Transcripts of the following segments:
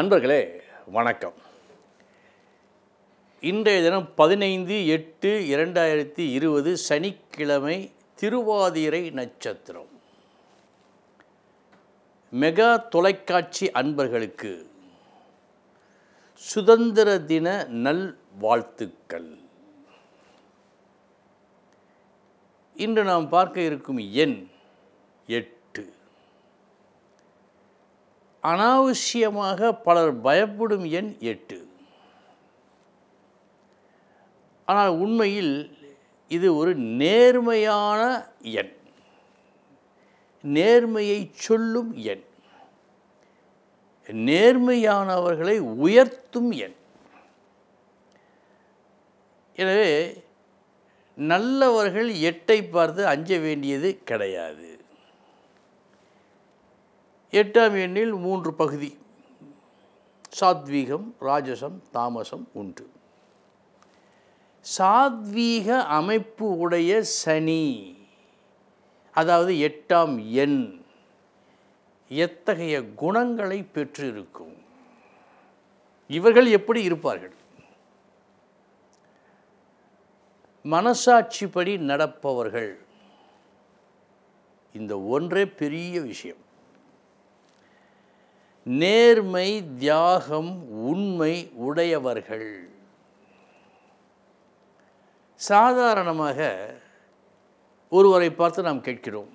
அன்பர்களே வணக்கம் இன்றைய தினம் பதினைந்து எட்டு இரண்டாயிரத்தி இருபது சனிக்கிழமை திருவாதிரை நட்சத்திரம் மெகா தொலைக்காட்சி அன்பர்களுக்கு சுதந்திர தின நல் வாழ்த்துக்கள் இன்று நாம் பார்க்க இருக்கும் எண் எட்டு அனாவசியமாக பலர் பயப்படும் எண் எட்டு ஆனால் உண்மையில் இது ஒரு நேர்மையான எண் நேர்மையை சொல்லும் எண் நேர்மையானவர்களை உயர்த்தும் எண் எனவே நல்லவர்கள் எட்டை பார்த்து அஞ்ச வேண்டியது கிடையாது எட்டாம் எண்ணில் மூன்று பகுதி சாத்வீகம் ராஜசம் தாமசம் உண்டு சாத்வீக அமைப்பு உடைய சனி அதாவது எட்டாம் எண் எத்தகைய குணங்களை பெற்றிருக்கும் இவர்கள் எப்படி இருப்பார்கள் மனசாட்சிப்படி நடப்பவர்கள் இந்த ஒன்றே பெரிய விஷயம் நேர்மை தியாகம் உண்மை உடையவர்கள் சாதாரணமாக ஒருவரை பார்த்து நாம் கேட்கிறோம்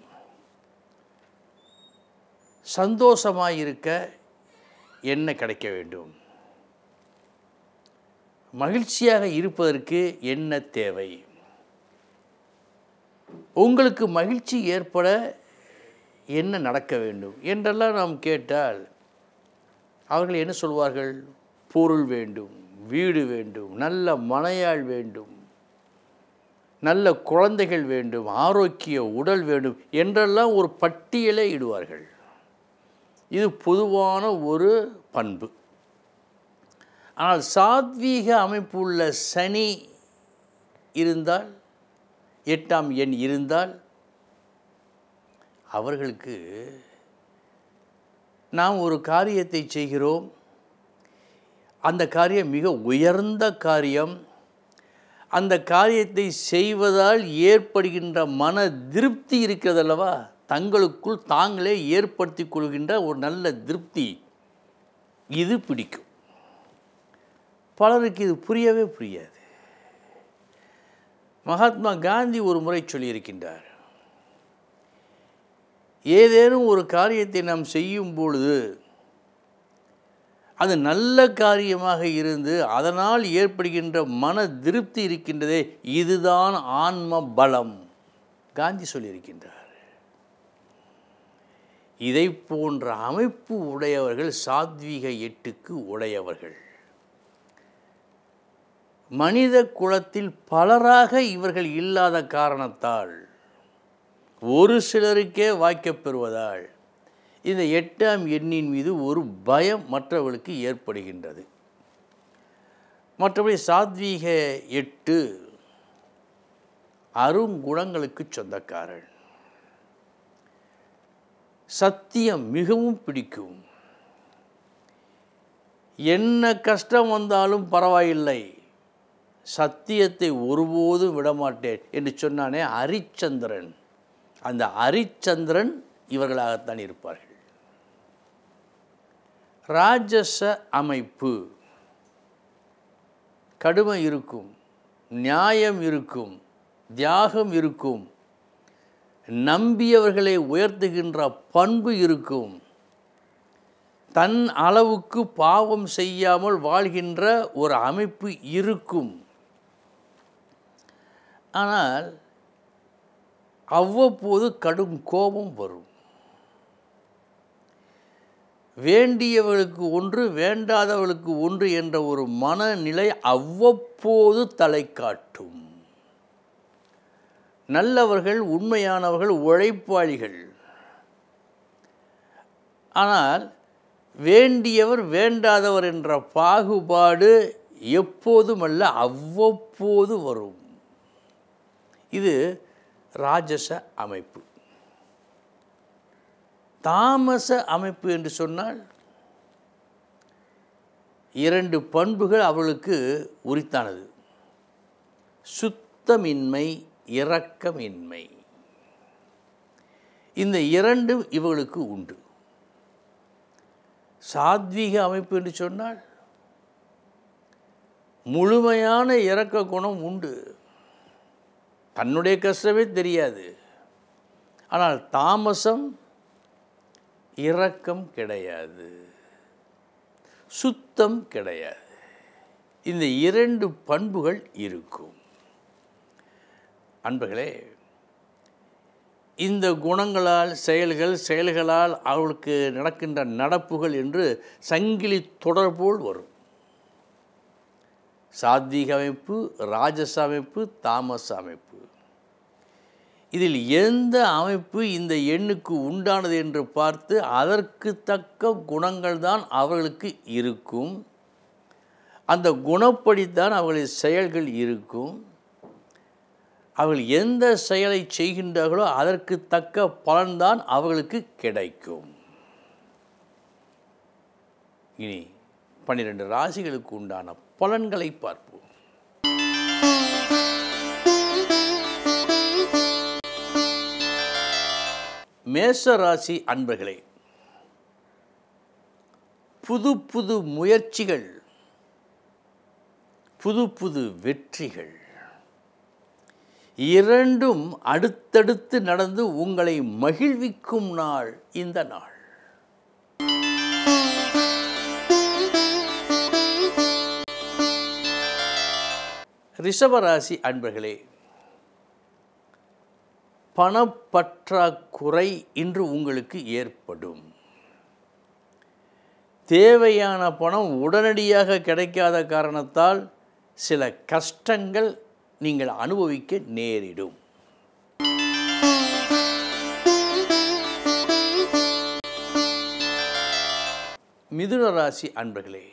சந்தோஷமாக இருக்க என்ன கிடைக்க வேண்டும் மகிழ்ச்சியாக இருப்பதற்கு என்ன தேவை உங்களுக்கு மகிழ்ச்சி ஏற்பட என்ன நடக்க வேண்டும் என்றெல்லாம் நாம் கேட்டால் அவர்கள் என்ன சொல்வார்கள் பொருள் வேண்டும் வீடு வேண்டும் நல்ல மனையாள் வேண்டும் நல்ல குழந்தைகள் வேண்டும் ஆரோக்கிய உடல் வேண்டும் என்றெல்லாம் ஒரு பட்டியலை இடுவார்கள் இது பொதுவான ஒரு பண்பு ஆனால் சாத்வீக அமைப்பு உள்ள சனி இருந்தால் எட்டாம் எண் இருந்தால் அவர்களுக்கு நாம் ஒரு காரியத்தை செய்கிறோம் அந்த காரியம் மிக உயர்ந்த காரியம் அந்த காரியத்தை செய்வதால் ஏற்படுகின்ற மன திருப்தி இருக்கிறதல்லவா தங்களுக்குள் தாங்களே ஏற்படுத்தி கொள்கின்ற ஒரு நல்ல திருப்தி இது பிடிக்கும் பலருக்கு இது புரியவே புரியாது மகாத்மா காந்தி ஒரு முறை சொல்லியிருக்கின்றார் ஏதேனும் ஒரு காரியத்தை நாம் செய்யும் பொழுது அது நல்ல காரியமாக இருந்து அதனால் ஏற்படுகின்ற மன திருப்தி இருக்கின்றதே இதுதான் ஆன்ம பலம் காந்தி சொல்லியிருக்கின்றார் இதை போன்ற அமைப்பு உடையவர்கள் சாத்வீக எட்டுக்கு உடையவர்கள் மனித குலத்தில் பலராக இவர்கள் இல்லாத காரணத்தால் ஒரு சிலருக்கே வாய்க்கப் பெறுவதால் இந்த எட்டாம் எண்ணின் மீது ஒரு பயம் மற்றவர்களுக்கு ஏற்படுகின்றது மற்றபடி சாத்வீக எட்டு அருங்குணங்களுக்கு சொந்தக்காரன் சத்தியம் மிகவும் பிடிக்கும் என்ன கஷ்டம் வந்தாலும் பரவாயில்லை சத்தியத்தை ஒருபோதும் விடமாட்டேன் என்று சொன்னானே ஹரிச்சந்திரன் அந்த அரிச்சந்திரன் இவர்களாகத்தான் இருப்பார்கள் ராஜச அமைப்பு கடுமை இருக்கும் நியாயம் இருக்கும் தியாகம் இருக்கும் நம்பியவர்களை உயர்த்துகின்ற பண்பு இருக்கும் தன் அளவுக்கு பாவம் செய்யாமல் வாழ்கின்ற ஒரு அமைப்பு இருக்கும் ஆனால் அவ்வப்போது கடும் கோபம் வரும் வேண்டியவர்களுக்கு ஒன்று வேண்டாதவர்களுக்கு ஒன்று என்ற ஒரு மனநிலை அவ்வப்போது தலை காட்டும் நல்லவர்கள் உண்மையானவர்கள் உழைப்பாளிகள் ஆனால் வேண்டியவர் வேண்டாதவர் என்ற பாகுபாடு எப்போதுமல்ல அவ்வப்போது வரும் இது ராஜச அமைப்பு தாமச அமைப்பு என்று சொன்னால் இரண்டு பண்புகள் அவளுக்கு உரித்தானது சுத்தமின்மை இரக்கமின்மை இந்த இரண்டும் இவர்களுக்கு உண்டு சாத்வீக அமைப்பு என்று சொன்னால் முழுமையான இறக்க குணம் உண்டு தன்னுடைய கஷ்டமே தெரியாது ஆனால் தாமசம் இரக்கம் கிடையாது சுத்தம் கிடையாது இந்த இரண்டு பண்புகள் இருக்கும் அன்புகளே இந்த குணங்களால் செயல்கள் செயல்களால் அவளுக்கு நடக்கின்ற நடப்புகள் என்று சங்கிலி தொடர்போல் வரும் சாத்வீக அமைப்பு ராஜச அமைப்பு தாமச அமைப்பு இதில் எந்த அமைப்பு இந்த எண்ணுக்கு உண்டானது என்று பார்த்து அதற்கு தக்க குணங்கள் தான் அவர்களுக்கு இருக்கும் அந்த குணப்படித்தான் அவர்களின் செயல்கள் இருக்கும் அவர்கள் எந்த செயலை செய்கின்றார்களோ அதற்கு தக்க பலன்தான் அவர்களுக்கு கிடைக்கும் இனி பன்னிரெண்டு ராசிகளுக்கு உண்டான பலன்களை பார்ப்போம் மேஷ ராசி அன்பர்களே புது புது முயற்சிகள் புது புது வெற்றிகள் இரண்டும் அடுத்தடுத்து நடந்து உங்களை மகிழ்விக்கும் நாள் இந்த நாள் ரிஷபராசி அன்பர்களே பணப்பற்றாக்குறை இன்று உங்களுக்கு ஏற்படும் தேவையான பணம் உடனடியாக கிடைக்காத காரணத்தால் சில கஷ்டங்கள் நீங்கள் அனுபவிக்க நேரிடும் மிதுன ராசி அன்பர்களே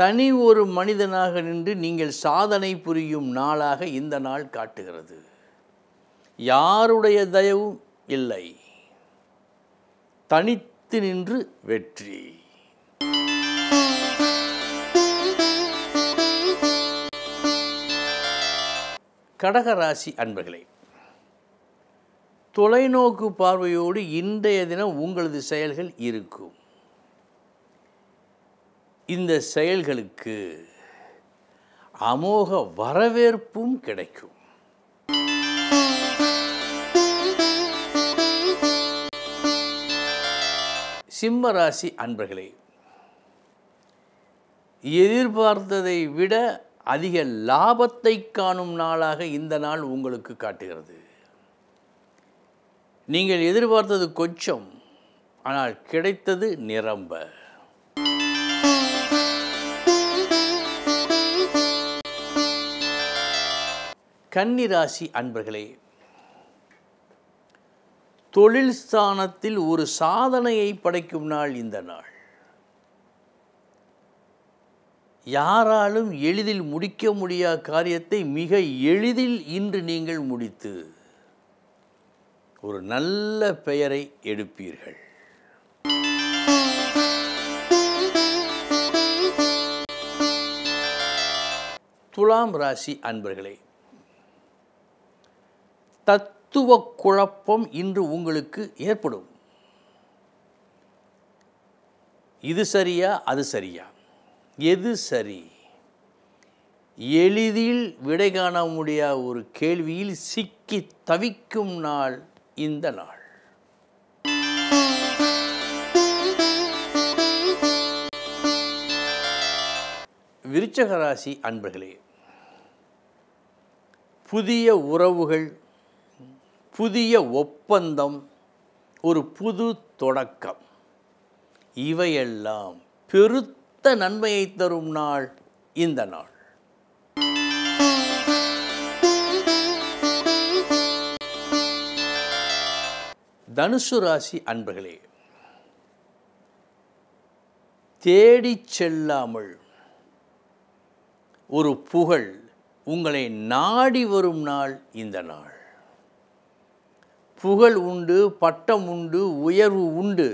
தனி ஒரு மனிதனாக நின்று நீங்கள் சாதனை புரியும் நாளாக இந்த நாள் காட்டுகிறது யாருடைய தயவும் இல்லை தனித்து நின்று வெற்றி கடகராசி அன்பர்களே தொலைநோக்கு பார்வையோடு இன்றைய தினம் உங்களது செயல்கள் இருக்கும் இந்த செயல்களுக்கு அமோக வரவேற்பும் கிடைக்கும் சிம்மராசி அன்பர்களே எதிர்பார்த்ததை விட அதிக லாபத்தை காணும் நாளாக இந்த நாள் உங்களுக்கு காட்டுகிறது நீங்கள் எதிர்பார்த்தது கொஞ்சம் ஆனால் கிடைத்தது நிரம்ப கன்னிராசி அன்பர்களே தொழில் ஸ்தானத்தில் ஒரு சாதனையை படைக்கும் நாள் இந்த நாள் யாராலும் எளிதில் முடிக்க முடியாத காரியத்தை மிக எளிதில் இன்று நீங்கள் முடித்து ஒரு நல்ல பெயரை எடுப்பீர்கள் துலாம் ராசி அன்பர்களே தத்துவ குழப்பம் இன்று உங்களுக்கு ஏற்படும் இது சரியா அது சரியா எது சரி எளிதில் விடை காண முடியாத ஒரு கேள்வியில் சிக்கி தவிக்கும் நாள் இந்த நாள் விருச்சகராசி அன்பர்களே புதிய உறவுகள் புதிய ஒப்பந்தம் ஒரு புது தொடக்கம் இவையெல்லாம் பெருத்த நன்மையை தரும் நாள் இந்த நாள் தனுசு ராசி அன்பர்களே தேடி செல்லாமல் ஒரு புகழ் உங்களை நாடி வரும் நாள் இந்த நாள் புகழ் உண்டு பட்டம் உண்டு உயர்வு உண்டு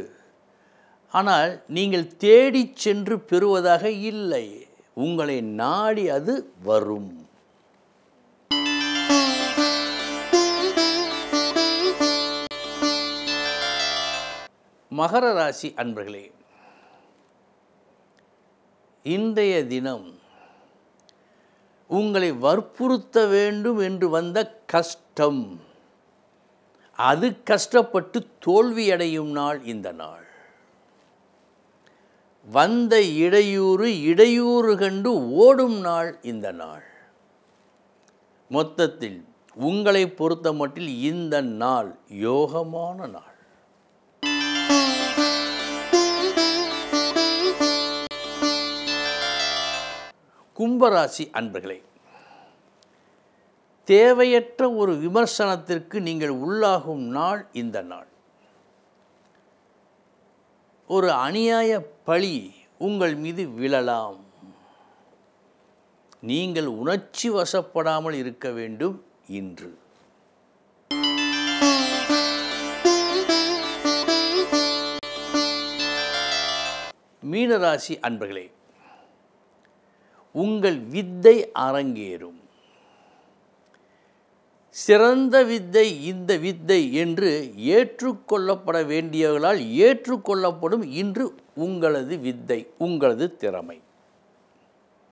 ஆனால் நீங்கள் தேடி சென்று பெறுவதாக இல்லை உங்களை நாடி அது வரும் மகர ராசி அன்பர்களே இன்றைய தினம் உங்களை வற்புறுத்த வேண்டும் என்று வந்த கஷ்டம் அது கஷ்டப்பட்டு தோல்வியடையும் நாள் இந்த நாள் வந்த இடையூறு இடையூறு கண்டு ஓடும் நாள் இந்த நாள் மொத்தத்தில் உங்களை பொறுத்த மட்டில் இந்த நாள் யோகமான நாள் கும்பராசி அன்பர்களே தேவையற்ற ஒரு விமர்சனத்திற்கு நீங்கள் உள்ளாகும் நாள் இந்த நாள் ஒரு அநியாய பழி உங்கள் மீது விழலாம் நீங்கள் உணர்ச்சி வசப்படாமல் இருக்க வேண்டும் இன்று மீனராசி அன்பர்களே உங்கள் வித்தை அரங்கேறும் சிறந்த வித்தை இந்த வித்தை என்று ஏற்றுக்கொள்ளப்பட வேண்டியவர்களால் ஏற்றுக்கொள்ளப்படும் இன்று உங்களது வித்தை உங்களது திறமை